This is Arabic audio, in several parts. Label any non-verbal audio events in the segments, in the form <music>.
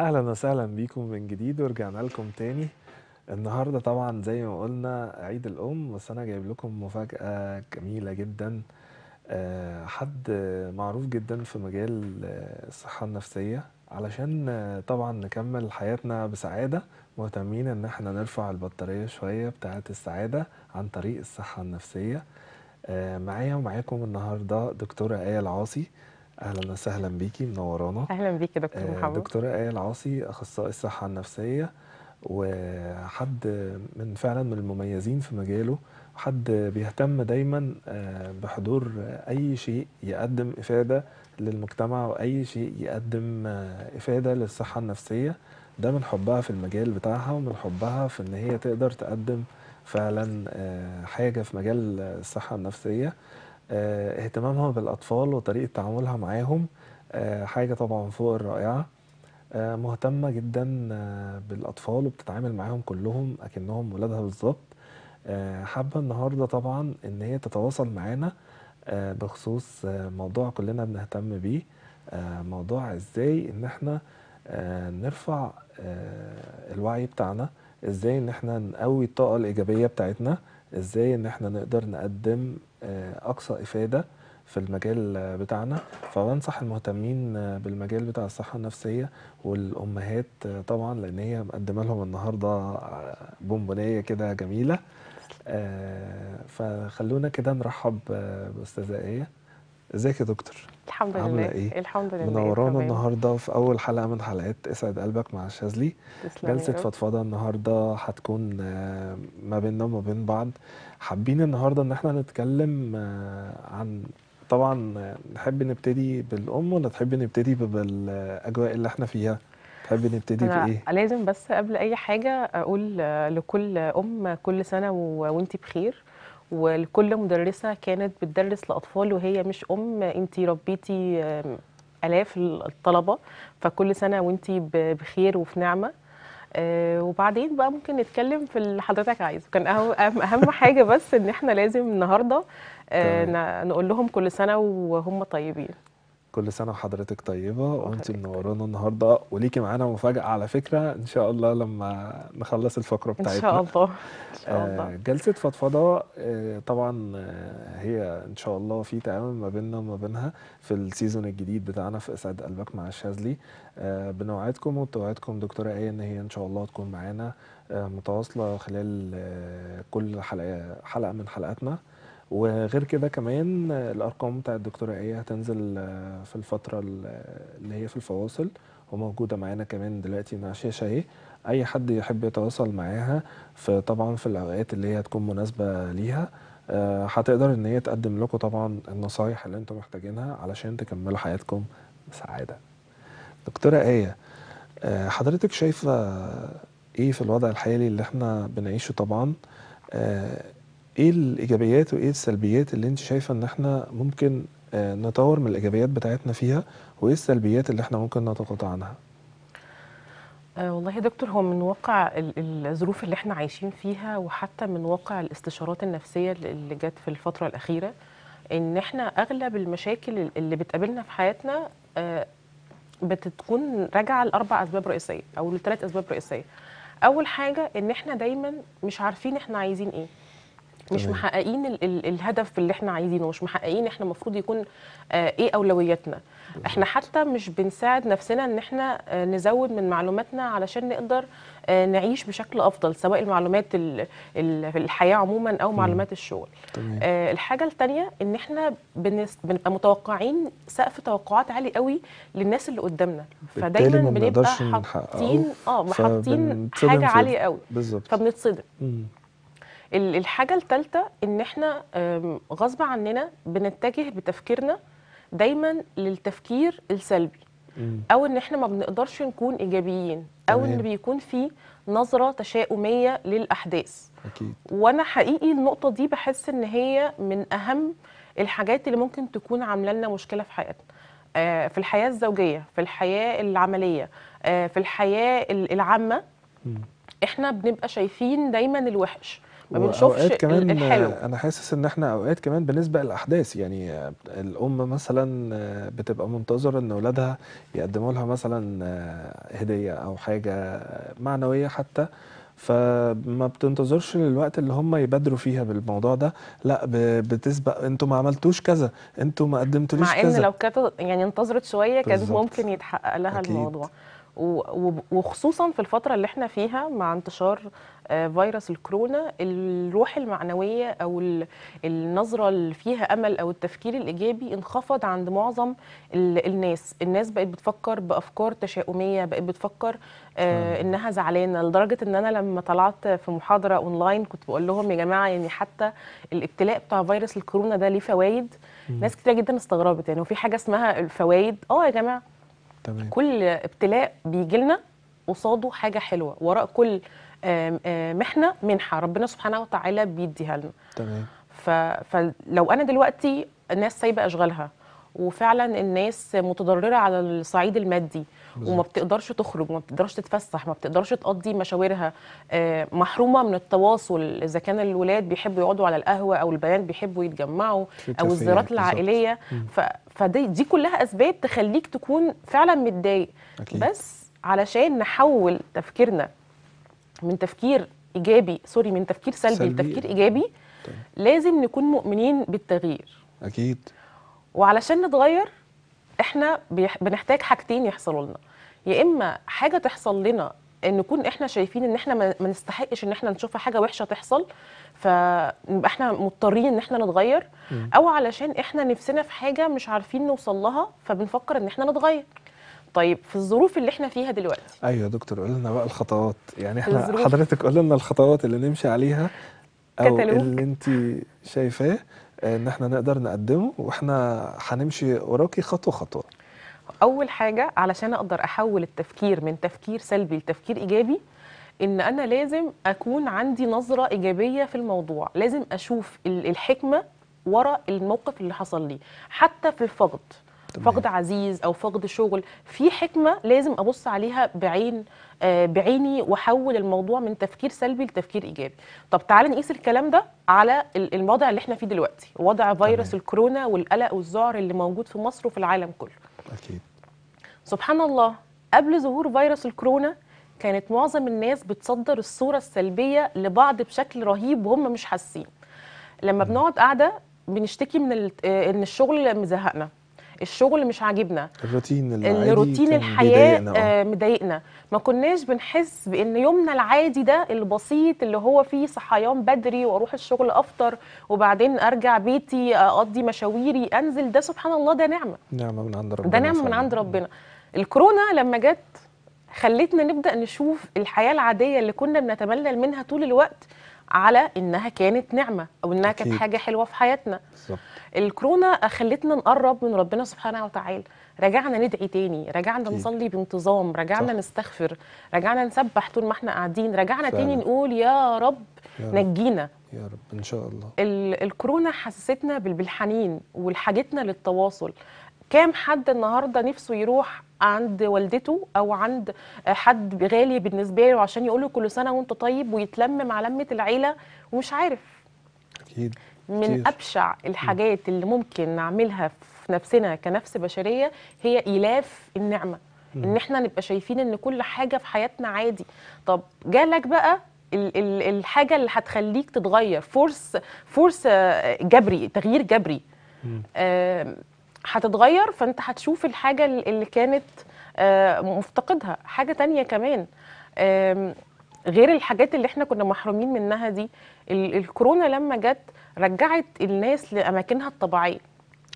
اهلا وسهلا بيكم من جديد ورجعنا لكم تاني النهارده طبعا زي ما قلنا عيد الام بس انا جايب لكم مفاجأة جميلة جدا آه، حد معروف جدا في مجال آه، الصحة النفسية علشان آه، طبعا نكمل حياتنا بسعادة مهتمين ان احنا نرفع البطارية شوية بتاعة السعادة عن طريق الصحة النفسية معايا ومعاكم النهارده دكتورة آية العاصي اهلا وسهلا بيكي منورانا اهلا بيكي يا دكتور آه، محمد دكتوره ايه العاصي اخصائي الصحه النفسيه وحد من فعلا من المميزين في مجاله حد بيهتم دايما آه، بحضور اي شيء يقدم افاده للمجتمع واي شيء يقدم آه، افاده للصحه النفسيه ده من حبها في المجال بتاعها ومن حبها في ان هي تقدر تقدم فعلا حاجه في مجال الصحه النفسيه آه، اهتمامها بالأطفال وطريقة تعاملها معاهم آه، حاجة طبعًا فوق الرائعة، آه، مهتمة جدًا بالأطفال وبتتعامل معاهم كلّهم أكنّهم ولادها بالظبط حابة النهارده طبعًا إن هي تتواصل معانا بخصوص موضوع كلّنا بنهتم بيه، موضوع إزاي إن إحنا نرفع الوعي بتاعنا. ازاي ان احنا نقوي الطاقه الايجابيه بتاعتنا ازاي ان احنا نقدر نقدم آه، اقصى افاده في المجال بتاعنا فبنصح المهتمين بالمجال بتاع الصحه النفسيه والامهات آه، طبعا لان هي مقدمه لهم النهارده آه، بونبونيه كده جميله فخلونا كده نرحب باستاذه ايه ازيك يا دكتور الحمد لله عامله ايه؟ الحمد لله منورانا النهارده في اول حلقه من حلقات اسعد قلبك مع الشاذلي جلسه فضفضه النهارده هتكون آه، ما بيننا وما بين بعض حابين النهارده ان احنا نتكلم آه، عن طبعا آه، نحب نبتدي بالام ولا تحب نبتدي بالاجواء اللي احنا فيها؟ تحب نبتدي بايه؟ لازم بس قبل اي حاجه اقول لكل ام كل سنه وانت بخير ولكل مدرسه كانت بتدرس لاطفال وهي مش ام انت ربيتي الاف الطلبه فكل سنه وانت بخير وفي نعمه آه، وبعدين بقى ممكن نتكلم في اللي حضرتك عايزه كان اهم اهم حاجه بس ان احنا لازم النهارده آه، نقول لهم كل سنه وهم طيبين كل سنة وحضرتك طيبة وانت منورانا النهاردة وليكي معانا مفاجأة على فكرة ان شاء الله لما نخلص الفقرة ان بتاعتنا شاء الله ان <laughs> شاء آه، الله آه، جلسة فضفضة آه، طبعا آه، هي ان شاء الله في تعاون ما بيننا وما بينها في السيزون الجديد بتاعنا في اسعد قلبك مع الشاذلي آه، بنوعدكم وبتوعدكم دكتورة آية ان هي ان شاء الله تكون معانا آه، متواصلة خلال آه، كل حلقة حلقة من حلقاتنا وغير كده كمان الارقام بتاع ايه هتنزل آه، في الفتره اللي هي في الفواصل وموجوده معانا كمان دلوقتي مع شاشه اهي اي حد يحب يتواصل معاها في طبعا في الاوقات اللي هي تكون مناسبه ليها آه، هتقدر ان هي تقدم لكم طبعا النصايح اللي انتم محتاجينها علشان تكملوا حياتكم بسعاده دكتوره ايه آه، حضرتك شايفه ايه في الوضع الحالي اللي احنا بنعيشه طبعا إيه الإيجابيات وإيه السلبيات اللي أنتِ شايفة إن إحنا ممكن آه، نطوّر من الإيجابيات بتاعتنا فيها، وإيه السلبيات اللي إحنا ممكن نتقاطع عنها؟ آه، والله يا دكتور هو من واقع الظروف اللي إحنا عايشين فيها، وحتى من واقع الاستشارات النفسية اللي جت في الفترة الأخيرة، إن إحنا أغلب المشاكل اللي بتقابلنا في حياتنا آه، بتكون راجعه لاربع أسباب رئيسية أو لثلاث اسباب رئيسية. أول حاجة إن إحنا دايمًا مش عارفين إحنا عايزين إيه. مش محققين ال ال الهدف اللي احنا عايزينه مش محققين احنا المفروض يكون آه ايه اولوياتنا احنا حتى مش بنساعد نفسنا ان احنا آه نزود من معلوماتنا علشان نقدر آه نعيش بشكل افضل سواء المعلومات ال ال الحياه عموما او معلومات الشغل تمام. آه الحاجه الثانيه ان احنا بنبقى متوقعين سقف توقعات عالي قوي للناس اللي قدامنا فدايما بنبقى حاطين اه حاطين حاجه عاليه قوي بالظبط فبنتصدم الحاجه الثالثه ان احنا غصب عننا بنتجه بتفكيرنا دايما للتفكير السلبي او ان احنا ما بنقدرش نكون ايجابيين او ان بيكون في نظره تشاؤميه للاحداث اكيد وانا حقيقي النقطه دي بحس ان هي من اهم الحاجات اللي ممكن تكون عامله لنا مشكله في حياتنا آه، في الحياه الزوجيه في الحياه العمليه آه، في الحياه العامه احنا بنبقى شايفين دايما الوحش ما بنشوفش كمان الحلو انا حاسس ان احنا اوقات كمان بنسبق الاحداث يعني الام مثلا بتبقى منتظره ان اولادها يقدموا لها مثلا هديه او حاجه معنويه حتى فما بتنتظرش للوقت اللي هم يبادروا فيها بالموضوع ده لا بتسبق انتوا ما عملتوش كذا انتوا ما قدمتوليش كذا مع ان كذا. لو كانت يعني انتظرت شويه كان ممكن يتحقق لها أكيد. الموضوع وخصوصا في الفتره اللي احنا فيها مع انتشار آه، فيروس الكورونا الروح المعنويه او النظره اللي فيها امل او التفكير الايجابي انخفض عند معظم الناس الناس بقت بتفكر بافكار تشاؤميه بقت بتفكر آه، انها زعلانه لدرجه ان انا لما طلعت في محاضره اونلاين كنت بقول لهم يا جماعه يعني حتى الابتلاء بتاع فيروس الكورونا ده ليه فوائد ناس كتير جدا استغربت يعني وفي حاجه اسمها الفوائد اه يا جماعه تمام. كل ابتلاء بيجي لنا قصاده حاجه حلوه وراء كل محنه منحه ربنا سبحانه وتعالى بيديها لنا تمام فلو انا دلوقتي الناس سايبه اشغالها وفعلا الناس متضرره على الصعيد المادي بالزبط. وما بتقدرش تخرج ما بتقدرش تتفسح ما بتقدرش تقضي مشاورها آه، محرومه من التواصل اذا كان الولاد بيحبوا يقعدوا على القهوه او البنات بيحبوا يتجمعوا او الزيارات العائليه ف... فدي دي كلها اسباب تخليك تكون فعلا متضايق بس علشان نحول تفكيرنا من تفكير ايجابي سوري من تفكير سلبي, سلبي. لتفكير ايجابي طيب. لازم نكون مؤمنين بالتغيير اكيد وعلشان نتغير احنا بنحتاج حاجتين يحصلوا لنا يا اما حاجه تحصل لنا ان نكون احنا شايفين ان احنا ما نستحقش ان احنا نشوف حاجه وحشه تحصل فنبقى احنا مضطرين ان احنا نتغير او علشان احنا نفسنا في حاجه مش عارفين نوصل لها فبنفكر ان احنا نتغير طيب في الظروف اللي احنا فيها دلوقتي ايوه يا دكتور قول لنا بقى الخطوات يعني احنا الظروف. حضرتك قول لنا الخطوات اللي نمشي عليها او كتلوك. اللي انت شايفاه ان احنا نقدر نقدمه واحنا هنمشي وراكي خطوه خطوه اول حاجه علشان اقدر احول التفكير من تفكير سلبي لتفكير ايجابي ان انا لازم اكون عندي نظره ايجابيه في الموضوع لازم اشوف الحكمه ورا الموقف اللي حصل لي حتى في الفقد فقد عزيز او فقد شغل في حكمه لازم ابص عليها بعين آه، بعيني واحول الموضوع من تفكير سلبي لتفكير ايجابي طب تعالى نقيس الكلام ده على الوضع اللي احنا فيه دلوقتي وضع فيروس تمام. الكورونا والقلق والذعر اللي موجود في مصر وفي العالم كله اكيد سبحان الله قبل ظهور فيروس الكورونا كانت معظم الناس بتصدر الصوره السلبيه لبعض بشكل رهيب وهم مش حاسين لما بنقعد قاعده بنشتكي من آه، ان الشغل مزهقنا الشغل مش عاجبنا الروتين الروتين الحياه آه. آه، مضايقنا ما كناش بنحس بان يومنا العادي ده البسيط اللي هو فيه صحيان بدري واروح الشغل افطر وبعدين ارجع بيتي اقضي مشاويري انزل ده سبحان الله ده نعمه نعمه من عند ربنا ده نعمه من عند ربنا الكورونا لما جت خلتنا نبدا نشوف الحياه العاديه اللي كنا بنتملل منها طول الوقت على انها كانت نعمه او انها كانت حاجه حلوه في حياتنا صح. الكورونا خلتنا نقرب من ربنا سبحانه وتعالى رجعنا ندعي تاني رجعنا أكيد. نصلي بانتظام رجعنا صح. نستغفر رجعنا نسبح طول ما احنا قاعدين رجعنا فعلا. تاني نقول يا رب يا نجينا رب. يا رب ان شاء الله الكورونا حسستنا بالحنين والحاجتنا للتواصل كام حد النهارده نفسه يروح عند والدته او عند حد غالي بالنسبه له عشان يقول له كل سنه وانت طيب ويتلم مع لمه العيله ومش عارف اكيد من كتير. ابشع الحاجات اللي ممكن نعملها في نفسنا كنفس بشريه هي ايلاف النعمه ان احنا نبقى شايفين ان كل حاجه في حياتنا عادي طب جالك بقى ال ال الحاجه اللي هتخليك تتغير فورس فورس جبري تغيير جبري آه هتتغير فانت هتشوف الحاجه اللي كانت آه، مفتقدها حاجه تانية كمان غير الحاجات اللي احنا كنا محرومين منها دي الكورونا لما جت رجعت الناس لاماكنها الطبيعيه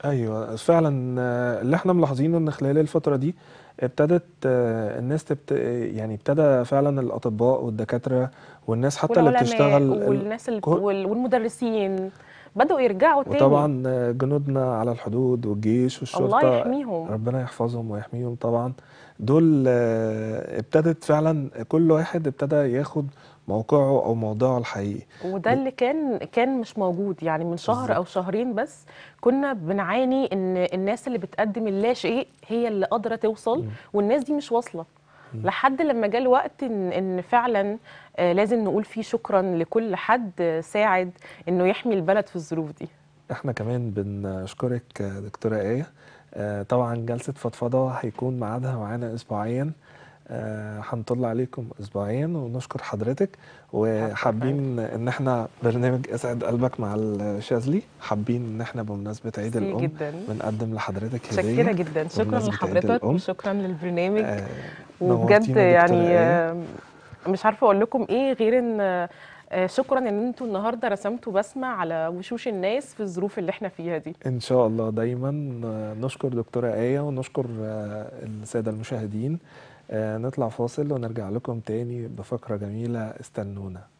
ايوه فعلا آه، اللي احنا ملاحظينه ان خلال الفتره دي ابتدت آه، الناس تبت... يعني ابتدى فعلا الاطباء والدكاتره والناس حتى اللي بتشتغل والناس ال... والمدرسين بدأوا يرجعوا تاني وطبعا جنودنا على الحدود والجيش والشرطة الله يحميهم ربنا يحفظهم ويحميهم طبعا دول آه، ابتدت فعلا كل واحد ابتدى ياخد موقعه او موضعه الحقيقي وده اللي كان كان مش موجود يعني من شهر بالزبط. او شهرين بس كنا بنعاني ان الناس اللي بتقدم اللا شيء هي اللي قادره توصل والناس دي مش واصله لحد لما جاء الوقت ان ان فعلا آه، لازم نقول فيه شكرا لكل حد ساعد انه يحمي البلد في الظروف دي احنا كمان بنشكرك دكتوره ايه آه، طبعا جلسه فضفضه هيكون معادها معانا اسبوعيا آه، هنطل عليكم اسبوعيا ونشكر حضرتك وحابين ان احنا برنامج اسعد قلبك مع الشاذلي حابين ان احنا بمناسبه عيد الام بنقدم لحضرتك هديه شكرا جدا شكرا لحضرتك وشكرا للبرنامج آه، وبجد يعني آه، مش عارفه اقول لكم ايه غير ان شكرا ان انتوا النهارده رسمتوا بسمه على وشوش الناس في الظروف اللي احنا فيها دي ان شاء الله دايما نشكر دكتوره ايه ونشكر الساده المشاهدين آه، نطلع فاصل ونرجع لكم تاني بفقرة جميلة استنونا